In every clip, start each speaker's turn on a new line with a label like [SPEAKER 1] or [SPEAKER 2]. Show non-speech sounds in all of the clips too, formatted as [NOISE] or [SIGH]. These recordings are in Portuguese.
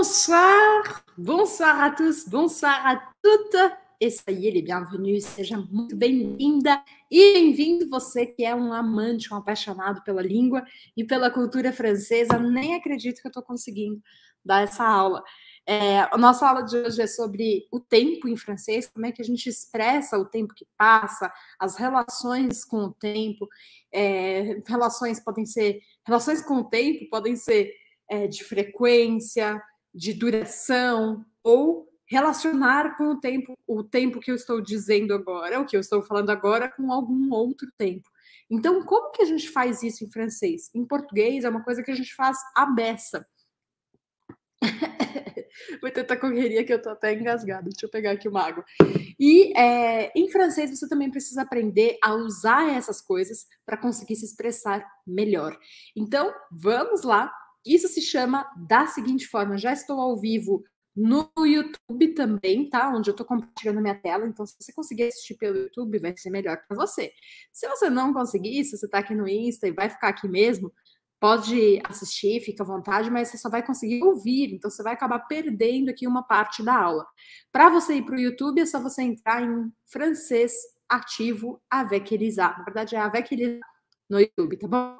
[SPEAKER 1] Bonsoir, bonsoir à tous, bonsoir à toutes. E ça y est, les bienvenus, seja muito bem-vinda e bem-vindo você que é um amante, um apaixonado pela língua e pela cultura francesa. Nem acredito que eu estou conseguindo dar essa aula. É, a nossa aula de hoje é sobre o tempo em francês, como é que a gente expressa o tempo que passa, as relações com o tempo. É, relações podem ser relações com o tempo podem ser é, de frequência, de duração ou relacionar com o tempo, o tempo que eu estou dizendo agora, o que eu estou falando agora com algum outro tempo. Então, como que a gente faz isso em francês? Em português é uma coisa que a gente faz à beça. Vou [LAUGHS] tentar correria que eu tô até engasgada. Deixa eu pegar aqui uma água. E é, em francês você também precisa aprender a usar essas coisas para conseguir se expressar melhor. Então, vamos lá isso se chama da seguinte forma: já estou ao vivo no YouTube também, tá? Onde eu estou compartilhando minha tela. Então, se você conseguir assistir pelo YouTube, vai ser melhor para você. Se você não conseguir, se você está aqui no Insta e vai ficar aqui mesmo, pode assistir, fica à vontade, mas você só vai conseguir ouvir. Então, você vai acabar perdendo aqui uma parte da aula. Para você ir para o YouTube, é só você entrar em francês ativo avec Elisa. Na verdade, é avec Elisa no YouTube, tá bom?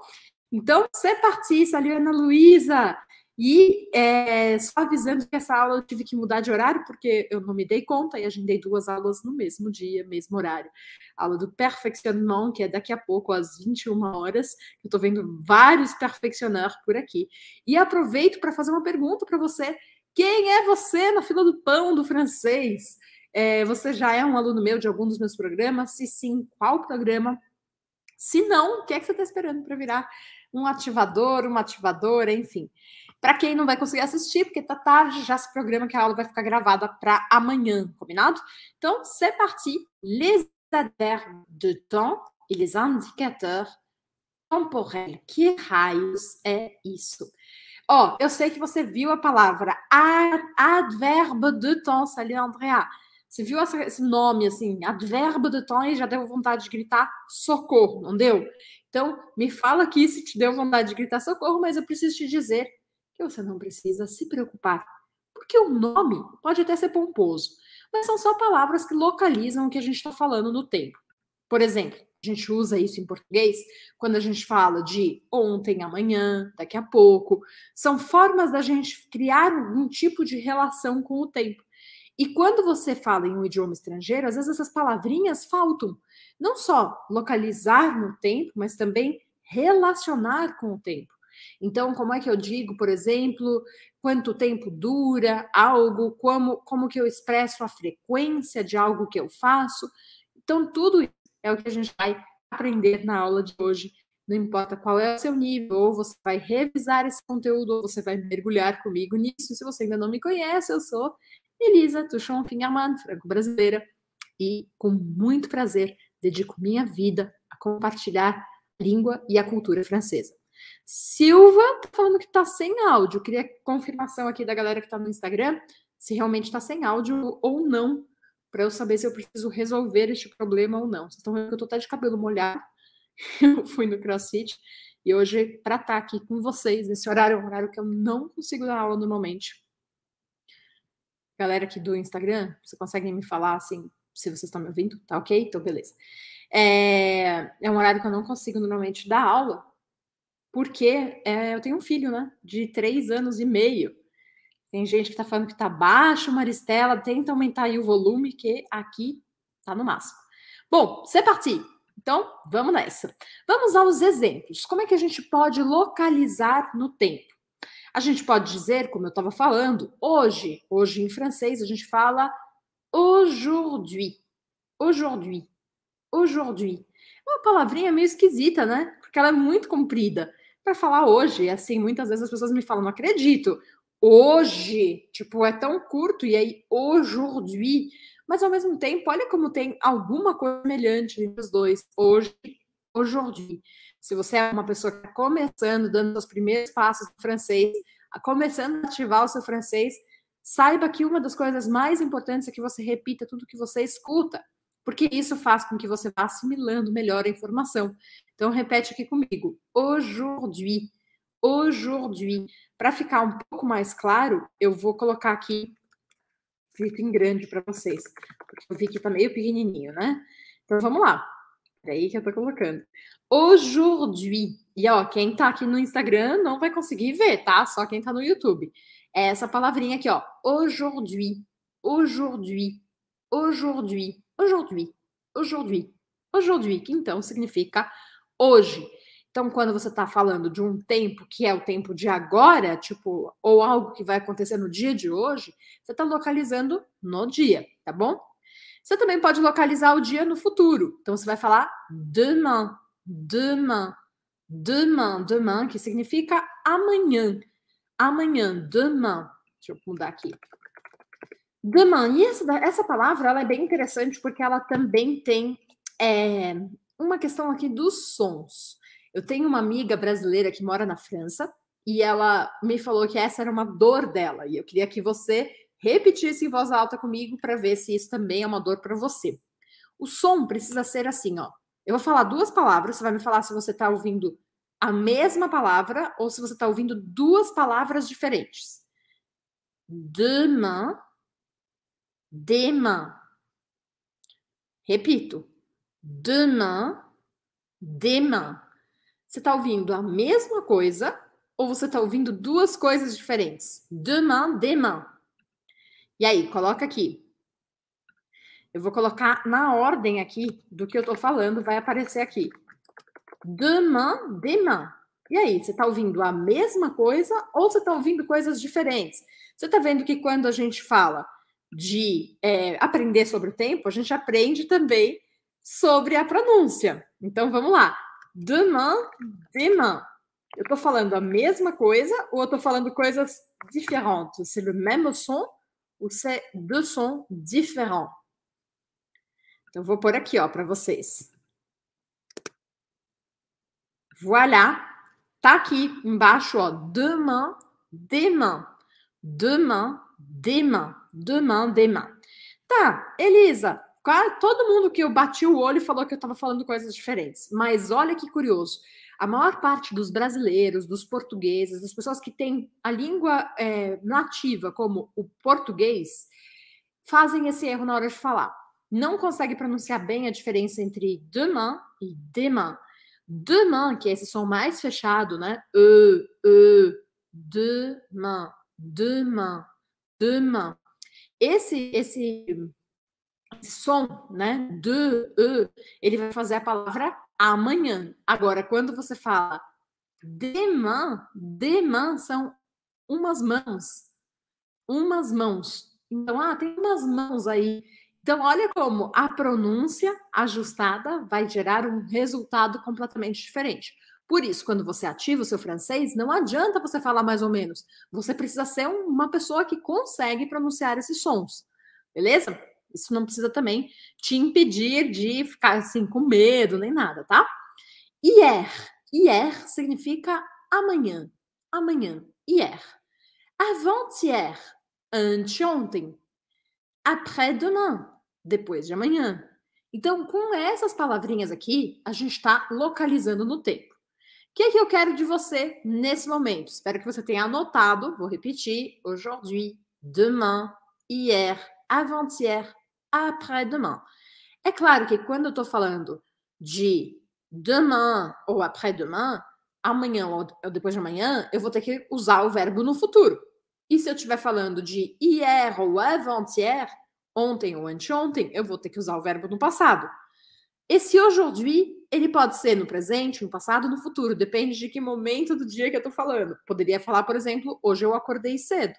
[SPEAKER 1] Então, você participa, ali, Ana Luísa. E é, só avisando que essa aula eu tive que mudar de horário, porque eu não me dei conta e agendei duas aulas no mesmo dia, mesmo horário. A aula do Perfectionnement, que é daqui a pouco, às 21 horas. Eu estou vendo vários Perfeccionar por aqui. E aproveito para fazer uma pergunta para você. Quem é você na fila do pão do francês? É, você já é um aluno meu de algum dos meus programas? Se sim, qual programa? Se não, o que é que você está esperando para virar um ativador, uma ativadora, enfim. Para quem não vai conseguir assistir, porque tá tarde, já se programa que a aula vai ficar gravada para amanhã, combinado? Então, c'est parti. Les adverbes de temps e les indicateurs temporels. Que raios é isso? Ó, oh, eu sei que você viu a palavra adverbe de temps ali, Andrea. Você viu esse nome, assim, adverbo de temps e já deu vontade de gritar socorro, não deu? Então, me fala aqui se te deu vontade de gritar socorro, mas eu preciso te dizer que você não precisa se preocupar, porque o nome pode até ser pomposo, mas são só palavras que localizam o que a gente está falando no tempo. Por exemplo, a gente usa isso em português quando a gente fala de ontem, amanhã, daqui a pouco. São formas da gente criar um tipo de relação com o tempo. E quando você fala em um idioma estrangeiro, às vezes essas palavrinhas faltam não só localizar no tempo, mas também relacionar com o tempo. Então, como é que eu digo, por exemplo, quanto tempo dura algo, como, como que eu expresso a frequência de algo que eu faço? Então, tudo isso é o que a gente vai aprender na aula de hoje. Não importa qual é o seu nível, ou você vai revisar esse conteúdo, ou você vai mergulhar comigo nisso. Se você ainda não me conhece, eu sou Elisa Tuchon Finhaman, franco-brasileira, e com muito prazer dedico minha vida a compartilhar a língua e a cultura francesa. Silva tá falando que tá sem áudio. Queria confirmação aqui da galera que tá no Instagram se realmente tá sem áudio ou não, para eu saber se eu preciso resolver este problema ou não. Vocês estão vendo que eu tô até de cabelo molhado. [LAUGHS] eu fui no CrossFit e hoje para estar tá aqui com vocês nesse horário, um horário que eu não consigo dar aula normalmente. Galera aqui do Instagram, você consegue me falar assim, se vocês estão me ouvindo, tá ok? Então, beleza. É, é um horário que eu não consigo normalmente dar aula, porque é, eu tenho um filho, né? De três anos e meio. Tem gente que tá falando que tá baixo, Maristela, tenta aumentar aí o volume, que aqui tá no máximo. Bom, você partiu. Então, vamos nessa. Vamos aos exemplos. Como é que a gente pode localizar no tempo? A gente pode dizer, como eu estava falando, hoje, hoje em francês, a gente fala Aujourd'hui. Aujourd'hui. Aujourd'hui. É uma palavrinha meio esquisita, né? Porque ela é muito comprida. Para falar hoje, assim, muitas vezes as pessoas me falam, não acredito. Hoje, tipo, é tão curto e aí aujourd'hui. Mas ao mesmo tempo, olha como tem alguma coisa semelhante entre os dois. Hoje, aujourd'hui. Se você é uma pessoa que está começando, dando os primeiros passos no francês, tá começando a ativar o seu francês, Saiba que uma das coisas mais importantes é que você repita tudo que você escuta, porque isso faz com que você vá assimilando melhor a informação. Então, repete aqui comigo. Aujourd'hui. Aujourd'hui. Para ficar um pouco mais claro, eu vou colocar aqui escrito em grande para vocês, porque eu vi que está meio pequenininho, né? Então, vamos lá. é aí que eu tô colocando. Aujourd'hui. E ó, quem tá aqui no Instagram não vai conseguir ver, tá? Só quem tá no YouTube. É essa palavrinha aqui, ó. Aujourd'hui, aujourd'hui, aujourd'hui, aujourd'hui, aujourd'hui, aujourd'hui, que então significa hoje. Então, quando você está falando de um tempo que é o tempo de agora, tipo, ou algo que vai acontecer no dia de hoje, você está localizando no dia, tá bom? Você também pode localizar o dia no futuro. Então, você vai falar demain, demain, demain, demain, que significa amanhã amanhã, demain. Deixa eu mudar aqui. Demain. E essa, essa palavra ela é bem interessante porque ela também tem é, uma questão aqui dos sons. Eu tenho uma amiga brasileira que mora na França e ela me falou que essa era uma dor dela. E eu queria que você repetisse em voz alta comigo para ver se isso também é uma dor para você. O som precisa ser assim, ó. Eu vou falar duas palavras, você vai me falar se você está ouvindo a mesma palavra ou se você está ouvindo duas palavras diferentes. Demain, demain. Repito, demain, demain. Você está ouvindo a mesma coisa ou você está ouvindo duas coisas diferentes? Demain, demain. E aí, coloca aqui. Eu vou colocar na ordem aqui do que eu estou falando, vai aparecer aqui demain, demain. E aí, você está ouvindo a mesma coisa ou você está ouvindo coisas diferentes? Você está vendo que quando a gente fala de é, aprender sobre o tempo, a gente aprende também sobre a pronúncia. Então vamos lá. Demain, demain. Eu estou falando a mesma coisa ou eu estou falando coisas diferentes? C'est le même son ou c'est deux sons différents? Então vou pôr aqui, ó, para vocês. Voilà. Tá aqui embaixo, ó. Demain, demain. Demain, demain. Demain, demain. Tá, Elisa, todo mundo que eu bati o olho falou que eu estava falando coisas diferentes. Mas olha que curioso. A maior parte dos brasileiros, dos portugueses, das pessoas que têm a língua é, nativa, como o português, fazem esse erro na hora de falar. Não consegue pronunciar bem a diferença entre demain e demain demain, que é esse som mais fechado, né? E, euh, e, euh, demain, demain, demain. Esse, esse, esse som, né? De, e, ele vai fazer a palavra amanhã. Agora, quando você fala demain, demain são umas mãos. Umas mãos. Então, ah, tem umas mãos aí então, olha como a pronúncia ajustada vai gerar um resultado completamente diferente. Por isso, quando você ativa o seu francês, não adianta você falar mais ou menos. Você precisa ser uma pessoa que consegue pronunciar esses sons. Beleza? Isso não precisa também te impedir de ficar assim com medo nem nada, tá? Hier. Hier significa amanhã. Amanhã. Hier. Avant-hier. Anteontem. Après-demain depois de amanhã. Então, com essas palavrinhas aqui, a gente está localizando no tempo. O que é que eu quero de você nesse momento? Espero que você tenha anotado. Vou repetir: aujourd'hui, demain, hier, avant-hier, après-demain. É claro que quando eu estou falando de demain ou après-demain, amanhã ou depois de amanhã, eu vou ter que usar o verbo no futuro. E se eu estiver falando de hier ou avant-hier, ontem ou anteontem, eu vou ter que usar o verbo no passado. Esse aujourd'hui, ele pode ser no presente, no passado, no futuro, depende de que momento do dia que eu tô falando. Poderia falar, por exemplo, hoje eu acordei cedo.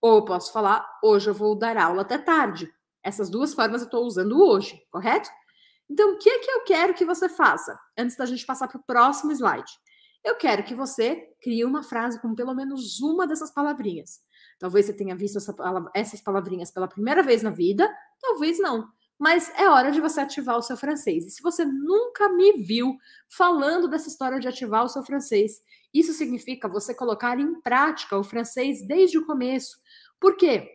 [SPEAKER 1] Ou eu posso falar, hoje eu vou dar aula até tarde. Essas duas formas eu estou usando hoje, correto? Então, o que é que eu quero que você faça? Antes da gente passar para o próximo slide. Eu quero que você crie uma frase com pelo menos uma dessas palavrinhas. Talvez você tenha visto essa, essas palavrinhas pela primeira vez na vida, talvez não. Mas é hora de você ativar o seu francês. E se você nunca me viu falando dessa história de ativar o seu francês, isso significa você colocar em prática o francês desde o começo. Por quê?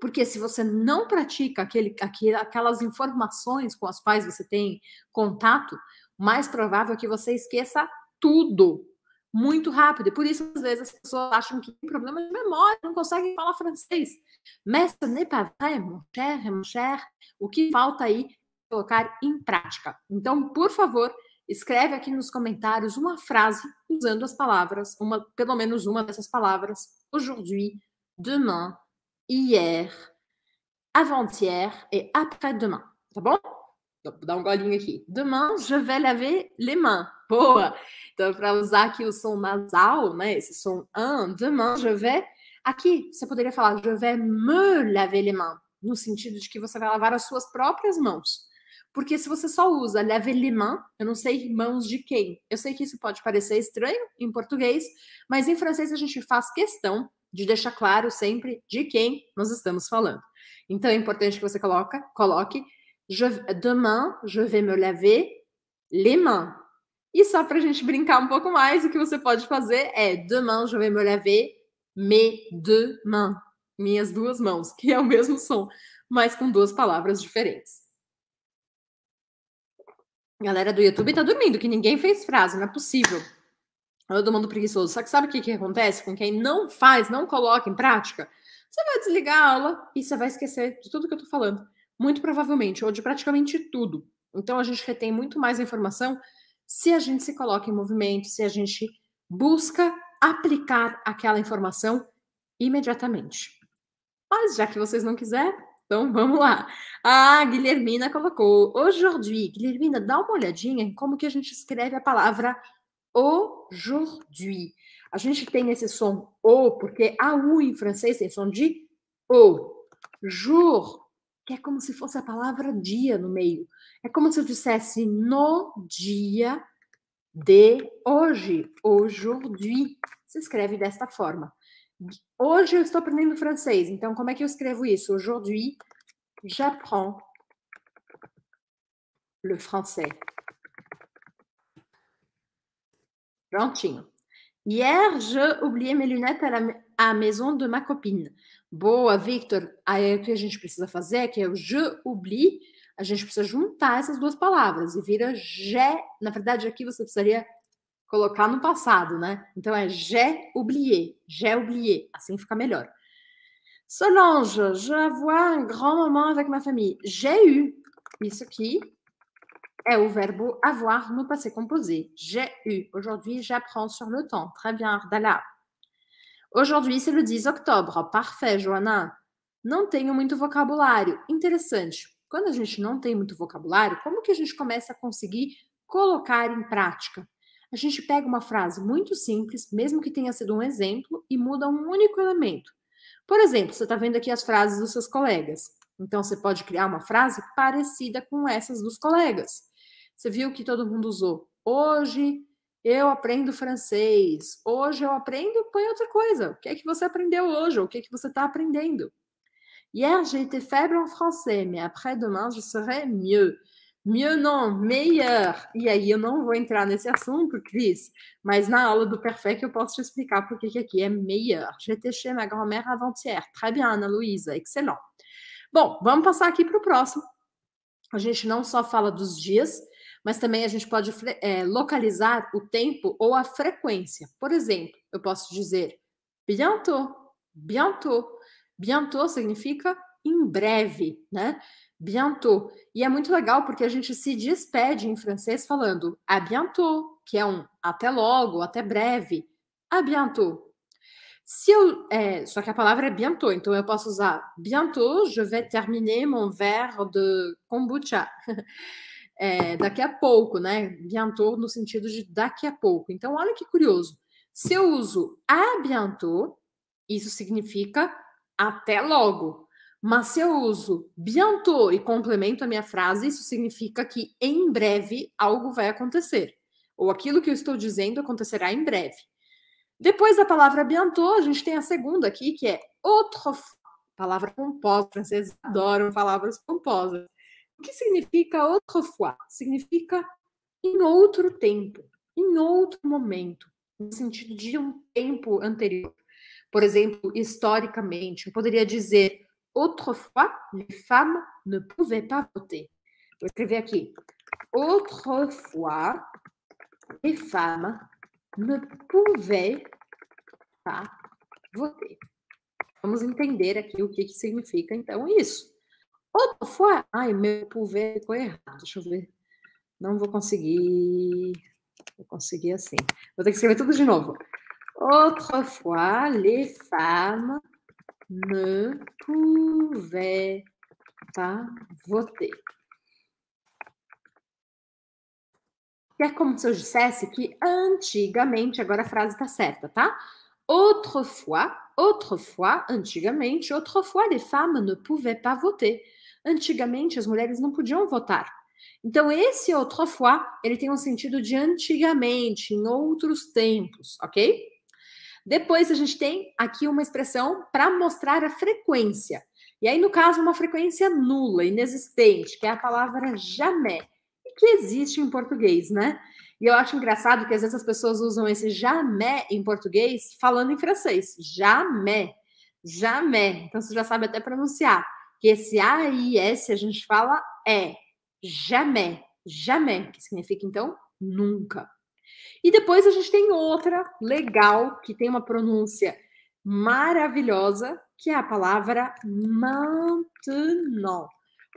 [SPEAKER 1] Porque se você não pratica aquele, aquele, aquelas informações com as quais você tem contato, mais provável é que você esqueça tudo muito rápido. E por isso, às vezes, as pessoas acham que tem problema de memória, não conseguem falar francês. Mas ce n'est pas vrai, mon cher, mon cher. O que falta aí colocar em prática. Então, por favor, escreve aqui nos comentários uma frase usando as palavras, uma, pelo menos uma dessas palavras. Aujourd'hui, demain, hier, avant-hier e après-demain, tá bom? Dá um golinho aqui. Demain, je vais laver les mains. Boa! Então, para usar aqui o som nasal, né? Esse som an, demain, je vais. Aqui, você poderia falar je vais me laver les mains, no sentido de que você vai lavar as suas próprias mãos. Porque se você só usa laver les mains, eu não sei mãos de quem. Eu sei que isso pode parecer estranho em português, mas em francês a gente faz questão de deixar claro sempre de quem nós estamos falando. Então é importante que você coloca, coloque Je, demain, je vais me laver les mains. E só para a gente brincar um pouco mais, o que você pode fazer é demain, je vais me laver mes deux mains. Minhas duas mãos, que é o mesmo som, mas com duas palavras diferentes. A galera do YouTube tá dormindo, que ninguém fez frase, não é possível. Todo mundo preguiçoso. Só que sabe o que, que acontece com quem não faz, não coloca em prática? Você vai desligar a aula e você vai esquecer de tudo que eu tô falando. Muito provavelmente, ou de praticamente tudo. Então, a gente retém muito mais informação se a gente se coloca em movimento, se a gente busca aplicar aquela informação imediatamente. Mas já que vocês não quiserem, então vamos lá. Ah, Guilhermina colocou. Aujourd'hui, Guilhermina, dá uma olhadinha em como que a gente escreve a palavra aujourd'hui. A gente tem esse som o, porque a u em francês tem som de o. Jour, que é como se fosse a palavra dia no meio. É como se eu dissesse no dia de hoje, aujourd'hui. Se escreve desta forma. Hoje eu estou aprendendo francês, então como é que eu escrevo isso? Aujourd'hui, j'apprends le français. Prontinho. Hier, j'ai oublié mes lunettes à la à maison de ma copine. Boa, Victor. Aí o que a gente precisa fazer, é que é o je oublie, a gente precisa juntar essas duas palavras e vira je. Na verdade, aqui você precisaria colocar no passado, né? Então é j'ai oublié, j'ai oublié, assim fica melhor. Solange, je vois un grand moment avec ma famille. J'ai eu. Isso aqui é o verbo avoir no passé composé. J'ai eu. Aujourd'hui, j'apprends sur le temps. Très bien, Ardala. Aujourd'hui, c'est le 10 octobre. Parfait, Joana. Não tenho muito vocabulário. Interessante. Quando a gente não tem muito vocabulário, como que a gente começa a conseguir colocar em prática? A gente pega uma frase muito simples, mesmo que tenha sido um exemplo, e muda um único elemento. Por exemplo, você está vendo aqui as frases dos seus colegas. Então, você pode criar uma frase parecida com essas dos colegas. Você viu que todo mundo usou hoje, eu aprendo francês, hoje eu aprendo põe outra coisa. O que é que você aprendeu hoje? O que é que você está aprendendo? Hier, j'ai été faible en français, mais après-demain, je serai mieux. Mieux não, melhor. E aí eu não vou entrar nesse assunto, Cris, mas na aula do Perfect eu posso te explicar por que aqui é melhor. J'étais chez ma grand-mère avant-hier. Très bien, Ana Luísa, excelente. Bom, vamos passar aqui para o próximo. A gente não só fala dos dias, mas também a gente pode é, localizar o tempo ou a frequência. Por exemplo, eu posso dizer bientôt, bientôt. Bientôt significa em breve, né? Bientôt. E é muito legal porque a gente se despede em francês falando à bientôt, que é um até logo, até breve. À bientôt. Se eu, é, só que a palavra é bientôt, então eu posso usar bientôt, je vais terminer mon verre de kombucha. [LAUGHS] é, daqui a pouco, né? Bientôt no sentido de daqui a pouco. Então, olha que curioso. Se eu uso à bientôt, isso significa até logo. Mas se eu uso bientôt e complemento a minha frase, isso significa que em breve algo vai acontecer. Ou aquilo que eu estou dizendo acontecerá em breve. Depois da palavra bientôt, a gente tem a segunda aqui, que é autrefois. Palavra pomposa, vocês adoram palavras pomposas. O que significa autrefois? Significa em outro tempo, em outro momento, no sentido de um tempo anterior. Por exemplo, historicamente, eu poderia dizer autrefois, les femmes ne pouvaient pas voter. Vou escrever aqui. Autrefois, les femmes ne pouvaient pas voter. Vamos entender aqui o que, que significa, então, isso foi. ai, meu pulver ficou errado, deixa eu ver. Não vou conseguir. Vou conseguir assim. Vou ter que escrever tudo de novo. Autrefois, les femmes ne pouvaient tá? pas voter. é como se eu dissesse que antigamente, agora a frase está certa, tá? Autrefois, autrefois, antigamente, autrefois, les femmes ne pouvaient pas voter. Antigamente, as mulheres não podiam votar. Então, esse autrefois, é ele tem um sentido de antigamente, em outros tempos, ok? Depois, a gente tem aqui uma expressão para mostrar a frequência. E aí, no caso, uma frequência nula, inexistente, que é a palavra jamais, e que existe em português, né? E eu acho engraçado que às vezes as pessoas usam esse jamais em português falando em francês. Jamais. Jamais. Então, você já sabe até pronunciar que esse s a gente fala é jamais, jamais, que significa então nunca. E depois a gente tem outra legal, que tem uma pronúncia maravilhosa, que é a palavra maintenant.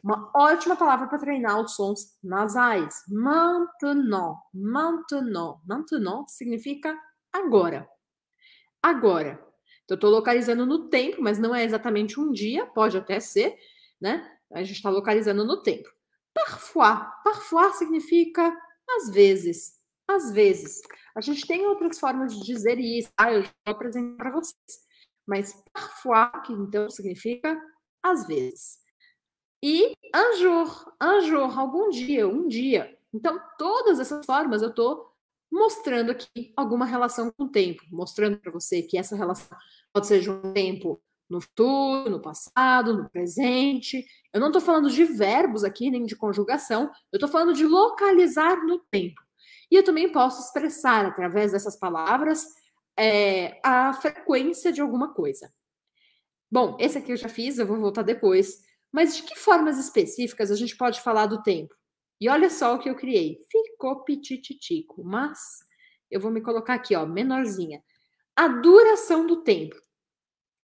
[SPEAKER 1] Uma ótima palavra para treinar os sons nasais. Maintenant, maintenant. Maintenant significa agora. Agora. Então, eu estou localizando no tempo, mas não é exatamente um dia, pode até ser, né? A gente está localizando no tempo. Parfois. Parfois significa às vezes. Às vezes. A gente tem outras formas de dizer isso. Ah, eu vou apresentar para vocês. Mas parfois, que então significa às vezes. E un jour, un jour, algum dia, um dia. Então, todas essas formas eu estou mostrando aqui alguma relação com o tempo, mostrando para você que essa relação Pode ser um tempo no futuro, no passado, no presente. Eu não estou falando de verbos aqui, nem de conjugação. Eu estou falando de localizar no tempo. E eu também posso expressar, através dessas palavras, é, a frequência de alguma coisa. Bom, esse aqui eu já fiz, eu vou voltar depois. Mas de que formas específicas a gente pode falar do tempo? E olha só o que eu criei. Ficou pitititico, mas eu vou me colocar aqui, ó, menorzinha. A duração do tempo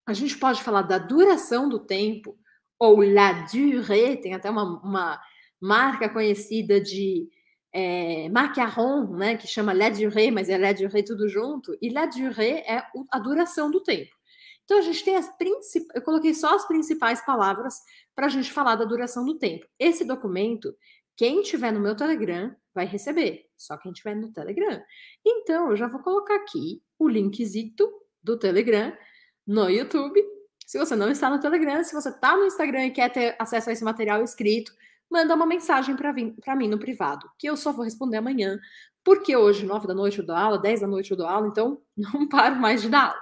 [SPEAKER 1] a gente pode falar da duração do tempo, ou la durée, tem até uma, uma marca conhecida de é, macarrão, né, que chama la durée, mas é la durée tudo junto, e la durée é a duração do tempo. Então a gente tem as principais, eu coloquei só as principais palavras para a gente falar da duração do tempo. Esse documento, quem tiver no meu Telegram vai receber, só quem tiver no Telegram. Então eu já vou colocar aqui o linkzito do Telegram no YouTube. Se você não está no Telegram, se você está no Instagram e quer ter acesso a esse material escrito, manda uma mensagem para mim no privado, que eu só vou responder amanhã, porque hoje, 9 da noite, eu dou aula, 10 da noite eu dou aula, então [LAUGHS] não paro mais de dar aula.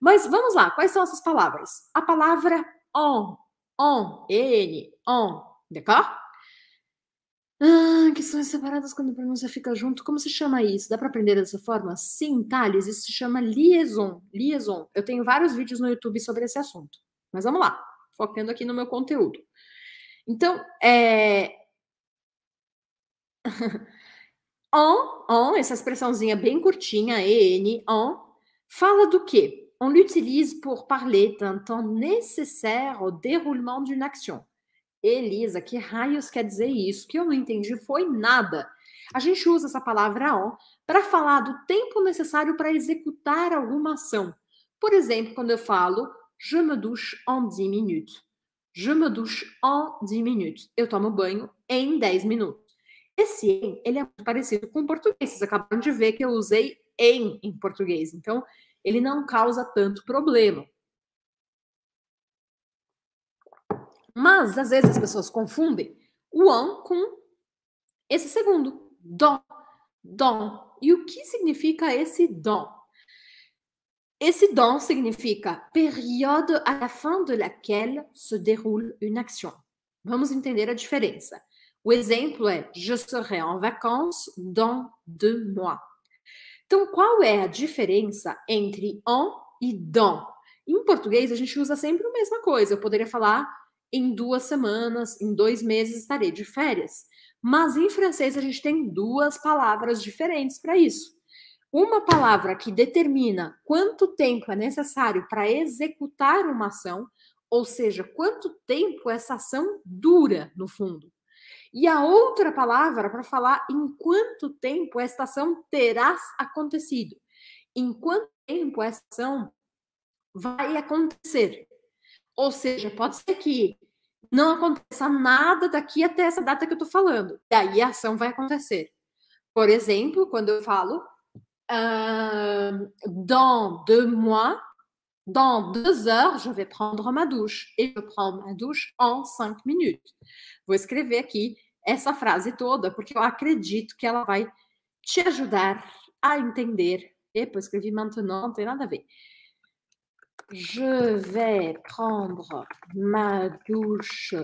[SPEAKER 1] Mas vamos lá, quais são essas palavras? A palavra on, on, N, on, cá? Ah, questões separadas quando a pronúncia fica junto. Como se chama isso? Dá para aprender dessa forma? Sim, Thales, isso se chama liaison. Liaison. Eu tenho vários vídeos no YouTube sobre esse assunto. Mas vamos lá, focando aqui no meu conteúdo. Então, é. [LAUGHS] on, on, essa expressãozinha bem curtinha, EN, on, fala do quê? On l'utilise pour parler d'un temps nécessaire au déroulement d'une action. Elisa, que raios quer dizer isso? Que eu não entendi foi nada. A gente usa essa palavra on para falar do tempo necessário para executar alguma ação. Por exemplo, quando eu falo je me douche en 10 minutes. Je me douche en 10 minutes. Eu tomo banho em 10 minutos. Esse em, ele é muito parecido com o português. Vocês acabaram de ver que eu usei em em português. Então, ele não causa tanto problema. Mas às vezes as pessoas confundem o an com esse segundo, don don E o que significa esse don Esse don significa período à la fin de laquelle se déroule une action. Vamos entender a diferença. O exemplo é: Je serai en vacances dans deux mois. Então, qual é a diferença entre on e don Em português, a gente usa sempre a mesma coisa. Eu poderia falar em duas semanas, em dois meses estarei de férias. Mas em francês a gente tem duas palavras diferentes para isso. Uma palavra que determina quanto tempo é necessário para executar uma ação, ou seja, quanto tempo essa ação dura, no fundo. E a outra palavra para falar em quanto tempo esta ação terá acontecido, em quanto tempo essa ação vai acontecer. Ou seja, pode ser que não aconteça nada daqui até essa data que eu estou falando. Daí a ação vai acontecer. Por exemplo, quando eu falo uh, dans deux mois, dans deux heures, je vais prendre ma douche. Et je prends ma douche en cinq minutes. Vou escrever aqui essa frase toda, porque eu acredito que ela vai te ajudar a entender. Epa, eu escrevi maintenant, não tem nada a ver. je vais prendre ma douche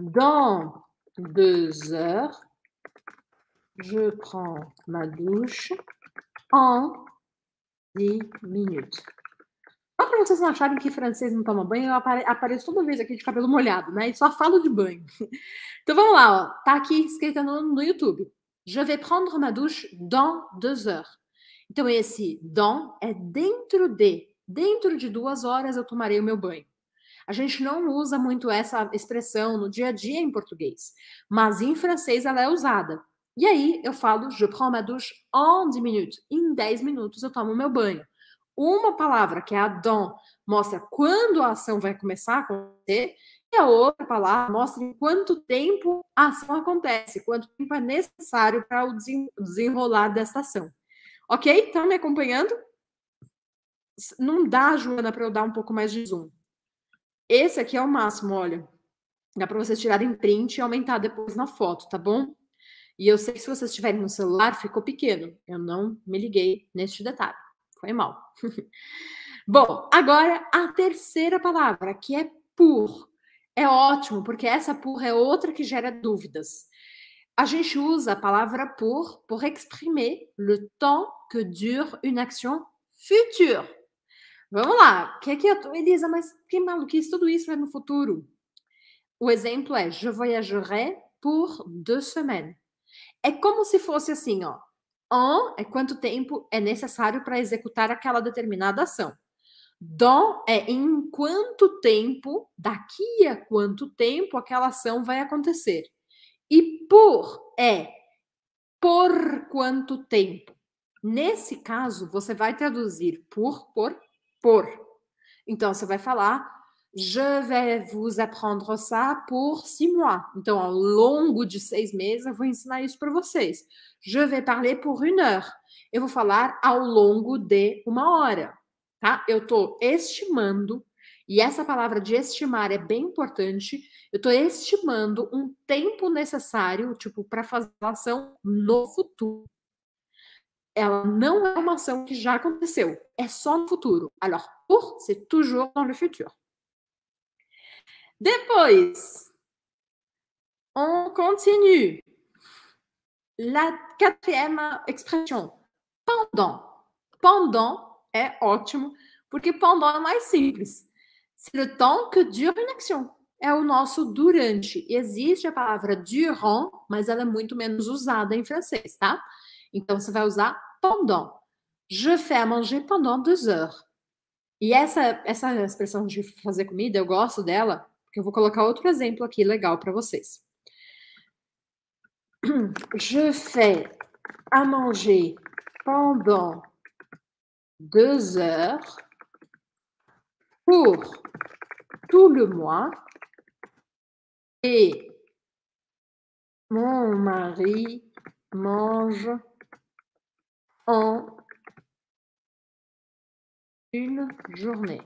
[SPEAKER 1] dans deux heures. Je prends ma douche en dix minutes. Só para vocês não acharem que francês não toma banho, eu apare apareço toda vez aqui de cabelo molhado, né? E só falo de banho. [LAUGHS] Então vamos lá, ó. Tá aqui escrito no, YouTube. Je vais prendre ma douche dans deux heures. Então esse dans est « dentro de. Dentro de duas horas eu tomarei o meu banho. A gente não usa muito essa expressão no dia a dia em português, mas em francês ela é usada. E aí eu falo je prends ma douche en 10 minutes. Em 10 minutos eu tomo o meu banho. Uma palavra que é a don, mostra quando a ação vai começar a acontecer e a outra palavra mostra em quanto tempo a ação acontece, quanto tempo é necessário para o desenrolar dessa ação. Ok? Estão tá me acompanhando? Não dá, Joana, para eu dar um pouco mais de zoom. Esse aqui é o máximo, olha. Dá para vocês tirarem print e aumentar depois na foto, tá bom? E eu sei que se vocês estiverem no celular, ficou pequeno. Eu não me liguei neste detalhe. Foi mal. [LAUGHS] bom, agora a terceira palavra, que é por. É ótimo, porque essa por é outra que gera dúvidas. A gente usa a palavra por, por exprimer le temps que dure une action future. Vamos lá. Que que eu tô... Elisa, mas que maluquice, tudo isso é no futuro. O exemplo é je voyagerai por deux semaines. É como se fosse assim, ó. En é quanto tempo é necessário para executar aquela determinada ação. Dans é em quanto tempo, daqui a quanto tempo aquela ação vai acontecer. E por é por quanto tempo. Nesse caso, você vai traduzir por por por. Então, você vai falar Je vais vous apprendre ça pour six mois. Então, ao longo de seis meses, eu vou ensinar isso para vocês. Je vais parler pour une heure. Eu vou falar ao longo de uma hora, tá? Eu estou estimando, e essa palavra de estimar é bem importante. Eu estou estimando um tempo necessário, tipo, para fazer a ação no futuro ela não é uma ação que já aconteceu, é só no futuro. Alors, pour, c'est toujours dans le futur. Depois, on continue. La quatrième expressão, pendant. Pendant é ótimo, porque pendant é mais simples. C'est le temps que dure une action. É o nosso durante. Existe a palavra durant, mas ela é muito menos usada em francês, tá? Então você vai usar pendant. Je fais à manger pendant deux heures. E essa, essa expressão de fazer comida, eu gosto dela, porque eu vou colocar outro exemplo aqui legal para vocês. [CLEARS THROAT] Je fais à manger pendant deux heures pour tout le mois et mon mari mange en une journée.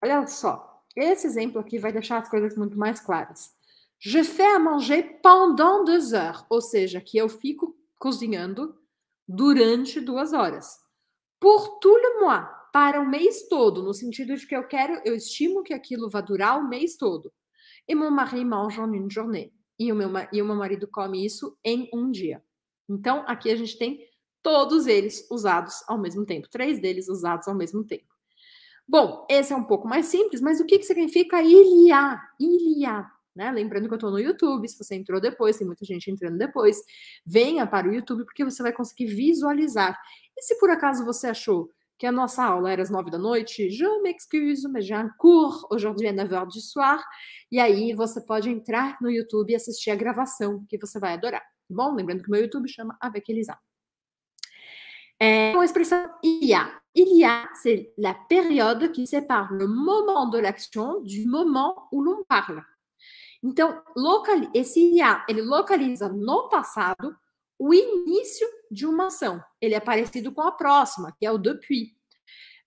[SPEAKER 1] Olha só, esse exemplo aqui vai deixar as coisas muito mais claras. Je fais à manger pendant deux heures, ou seja, que eu fico cozinhando durante duas horas. Pour tout le mois, para o mês todo, no sentido de que eu quero, eu estimo que aquilo vá durar o mês todo. Et mon mari mange en une journée. E o meu, e o meu marido come isso em um dia. Então, aqui a gente tem todos eles usados ao mesmo tempo, três deles usados ao mesmo tempo. Bom, esse é um pouco mais simples, mas o que, que significa ilha? Ilha. Né? Lembrando que eu estou no YouTube, se você entrou depois, tem muita gente entrando depois, venha para o YouTube porque você vai conseguir visualizar. E se por acaso você achou que a nossa aula era às nove da noite, je m'excuse, mais j'ai un cours aujourd'hui à 9 heures du soir, e aí você pode entrar no YouTube e assistir a gravação, que você vai adorar. Bon, Lembrando que meu YouTube chama expression « il y a ».« Il IA. a », c'est la période qui sépare le moment de l'action du moment où l'on parle. Donc, local, esse IA, il localiza no passado o início de uma ação. Il est parecido com la prochaine, qui est le « depuis.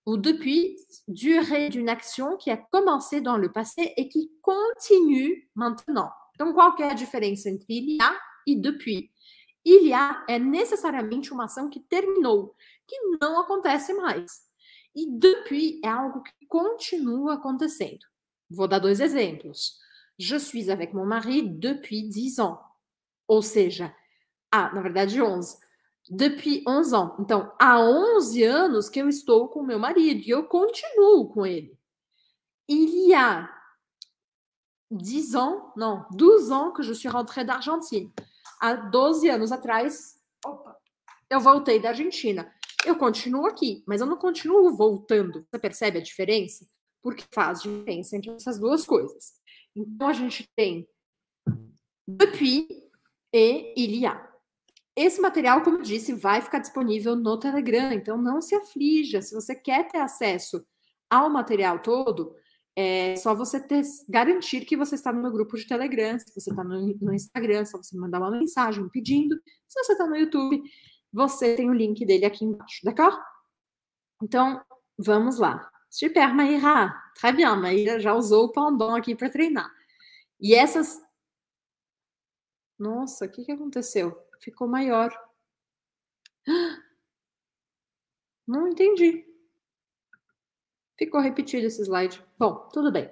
[SPEAKER 1] Le « depuis, durée d'une action qui a commencé dans le passé et qui continue maintenant. Donc, qual que é a diferença entre IA e depuis, il y a é necessariamente uma ação que terminou, que não acontece mais. E depuis é algo que continua acontecendo. Vou dar dois exemplos. Je suis avec mon mari depuis 10 ans. Ou seja, ah, na verdade 11. Depuis 11 ans. Então, há 11 anos que eu estou com meu marido e eu continuo com ele. Il y a 10 ans, não, 12 ans que je suis rentrée d'Argentine há 12 anos atrás, opa, eu voltei da Argentina. Eu continuo aqui, mas eu não continuo voltando. Você percebe a diferença? Porque faz diferença entre essas duas coisas. Então a gente tem depuis e Ilia Esse material, como eu disse, vai ficar disponível no Telegram, então não se aflija. Se você quer ter acesso ao material todo, é só você ter, garantir que você está no meu grupo de Telegram, se você está no, no Instagram, só você mandar uma mensagem pedindo. Se você está no YouTube, você tem o link dele aqui embaixo, d'accord? Tá então, vamos lá. Super, Maíra. Très tá bien, Maíra já usou o bom aqui para treinar. E essas. Nossa, o que, que aconteceu? Ficou maior. [GASPS] Não entendi. Ficou repetido esse slide. Bom, tudo bem.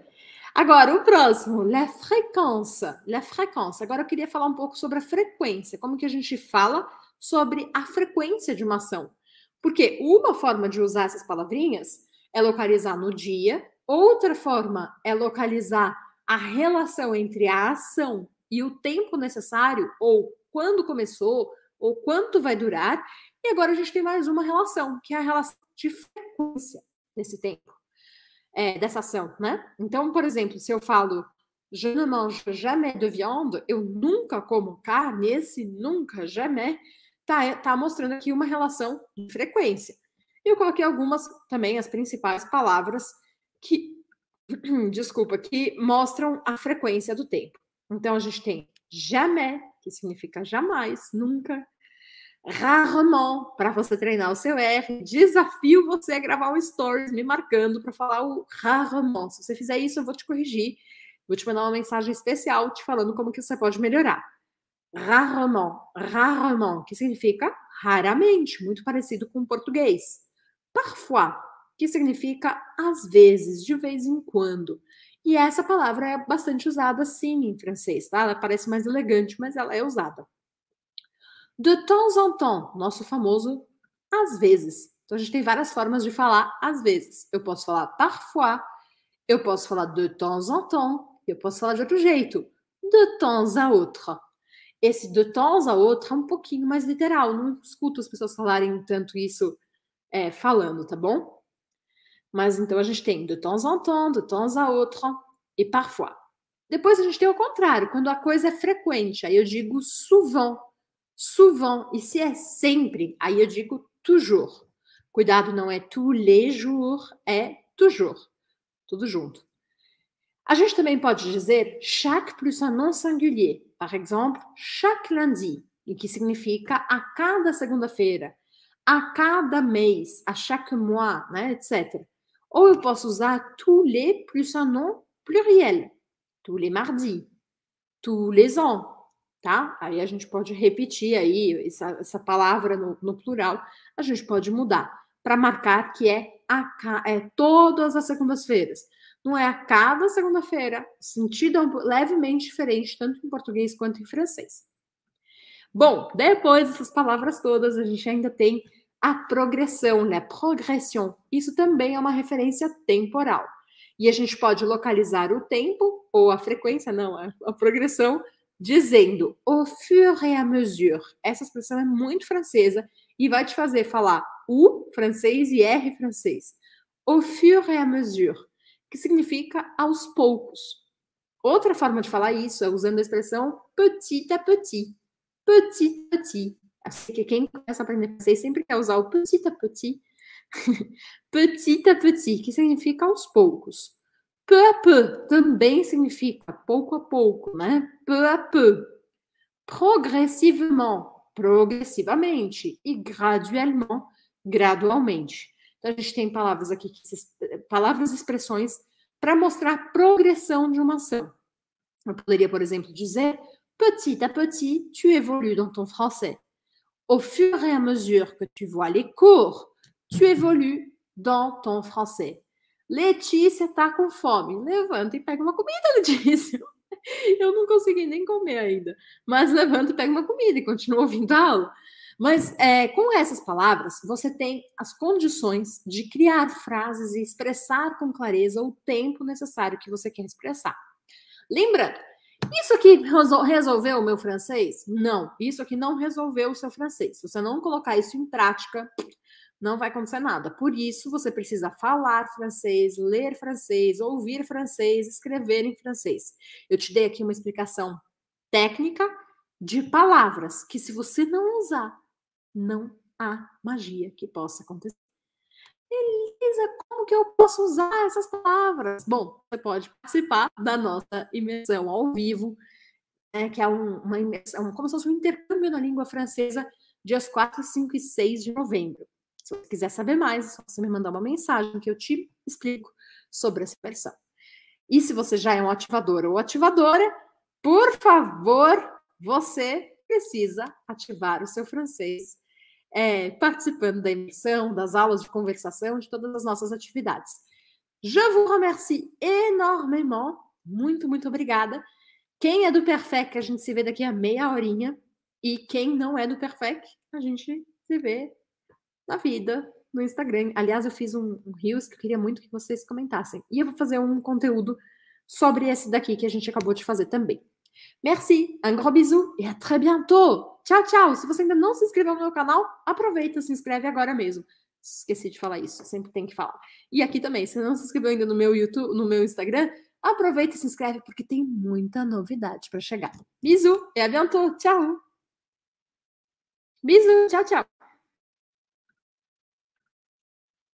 [SPEAKER 1] Agora, o próximo, la fréquence. La fréquence. Agora eu queria falar um pouco sobre a frequência, como que a gente fala sobre a frequência de uma ação. Porque uma forma de usar essas palavrinhas é localizar no dia, outra forma é localizar a relação entre a ação e o tempo necessário, ou quando começou, ou quanto vai durar. E agora a gente tem mais uma relação, que é a relação de frequência nesse tempo, é, dessa ação, né? Então, por exemplo, se eu falo je ne mange jamais de viande, eu nunca como carne, esse nunca, jamais, tá, tá mostrando aqui uma relação de frequência. E eu coloquei algumas também, as principais palavras que, [CLEARS THROAT] desculpa, que mostram a frequência do tempo. Então, a gente tem jamais, que significa jamais, nunca, Ramon, para você treinar o seu R, desafio você a gravar um stories me marcando para falar o Ramon. Se você fizer isso, eu vou te corrigir. Vou te mandar uma mensagem especial te falando como que você pode melhorar. Rarement, rarement, que significa raramente, muito parecido com o português. Parfois, que significa às vezes, de vez em quando. E essa palavra é bastante usada sim em francês, tá? Ela parece mais elegante, mas ela é usada de temps en temps, nosso famoso às vezes. Então a gente tem várias formas de falar às vezes. Eu posso falar parfois, eu posso falar de temps en temps, eu posso falar de outro jeito, de temps à autre. Esse de temps à autre é um pouquinho mais literal, não escuto as pessoas falarem tanto isso é, falando, tá bom? Mas então a gente tem de temps en temps, de temps à autre e parfois. Depois a gente tem o contrário, quando a coisa é frequente, aí eu digo souvent. Souvent, ici é sempre, aí eu digo toujours. Cuidado, não é tous les jours, é toujours. Tudo junto. A gente também pode dizer chaque plus un nom singulier. Par exemple, chaque lundi, o que significa a cada segunda-feira, a cada mês, a chaque mois, né, etc. Ou eu posso usar tous les plus un nom pluriel. Tous les mardis, tous les ans, tá? Aí a gente pode repetir aí essa, essa palavra no, no, plural, a gente pode mudar para marcar que é, a, é todas as segundas-feiras. Não é a cada segunda-feira, sentido é levemente diferente, tanto em português quanto em francês. Bom, depois dessas palavras todas, a gente ainda tem a progressão, né? Progression. Isso também é uma referência temporal. E a gente pode localizar o tempo ou a frequência, não, a, a progressão, dizendo au fur et à mesure. Essa expressão é muito francesa e vai te fazer falar U francês e R francês. Au fur et à mesure, que significa aos poucos. Outra forma de falar isso é usando a expressão petit à petit. Petit à petit. Assim que quem começa a aprender francês sempre quer usar o petit à petit. [LAUGHS] petit à petit, que significa aos poucos. Peu a peu também significa pouco a pouco, né? Peu a peu. Progressivement, progressivamente. E graduellement, gradualmente. Então a gente tem palavras aqui, palavras e expressões para mostrar a progressão de uma ação. Eu poderia, por exemplo, dizer petit à petit, tu évolues dans ton français. Au fur et à mesure que tu vois les cours, tu évolues dans ton français. Letícia tá com fome. Levanta e pega uma comida, [LAUGHS] Letícia. Eu não consegui nem comer ainda. Mas levanta e pega uma comida e continua ouvindo a aula. Mas é, com essas palavras, você tem as condições de criar frases e expressar com clareza o tempo necessário que você quer expressar. Lembrando, isso aqui resolveu o meu francês? Não, isso aqui não resolveu o seu francês. Se você não colocar isso em prática, não vai acontecer nada. Por isso, você precisa falar francês, ler francês, ouvir francês, escrever em francês. Eu te dei aqui uma explicação técnica de palavras que, se você não usar, não há magia que possa acontecer. Elisa, como que eu posso usar essas palavras? Bom, você pode participar da nossa imersão ao vivo, né, que é um, uma imersão, como se fosse um intercâmbio na língua francesa, dias 4, 5 e 6 de novembro. Se você quiser saber mais, é só você me mandar uma mensagem que eu te explico sobre essa versão. E se você já é um ativador ou ativadora, por favor, você precisa ativar o seu francês é, participando da emissão, das aulas de conversação, de todas as nossas atividades. Je vous remercie énormément. Muito, muito obrigada. Quem é do Perfect, a gente se vê daqui a meia horinha. E quem não é do Perfect, a gente se vê na vida, no Instagram. Aliás, eu fiz um, um Reels que eu queria muito que vocês comentassem. E eu vou fazer um conteúdo sobre esse daqui que a gente acabou de fazer também. Merci, un gros bisou e até bientôt! Tchau, tchau! Se você ainda não se inscreveu no meu canal, aproveita, se inscreve agora mesmo. Esqueci de falar isso, sempre tem que falar. E aqui também, se não se inscreveu ainda no meu YouTube, no meu Instagram, aproveita e se inscreve porque tem muita novidade para chegar. Bisou e até bientôt! Tchau! Bisou, tchau, tchau!